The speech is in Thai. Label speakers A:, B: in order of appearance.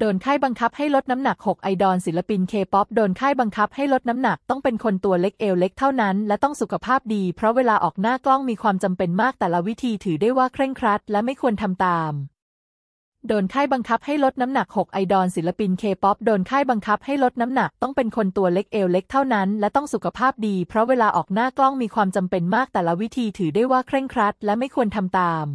A: โดนค่ายบังคับให้ลดน้ำหนัก 6 ไอดอลศิลปินเคป๊อปโดนค่ายบังคับให้ลดน้ำหนักต้องเป็นคนตัวเล็กเอวเล็กเท่านั้น และต้องสุขภาพดี เพราะเวลาออกหน้ากล้องมีความจำเป็นมากแต่ละวิธีถือได้ว่าเคร่งครัดและไม่ควรทำตามโดนค่ายบังคับให้ลดน้ำหนัก6ไอดอลศิลปินเคป๊อปโดนค่ายบังคับให้ลดน้ำหนักต้องเป็นคนตัวเล็กเอวเล็กเท่านั้นและต้องสุขภาพดีเพราะเวลาออกหน้ากล้องมีความจำเป็นมากแต่ละวิธีถือได้ว่าเคร่งครัดและไม่ควรทำตาม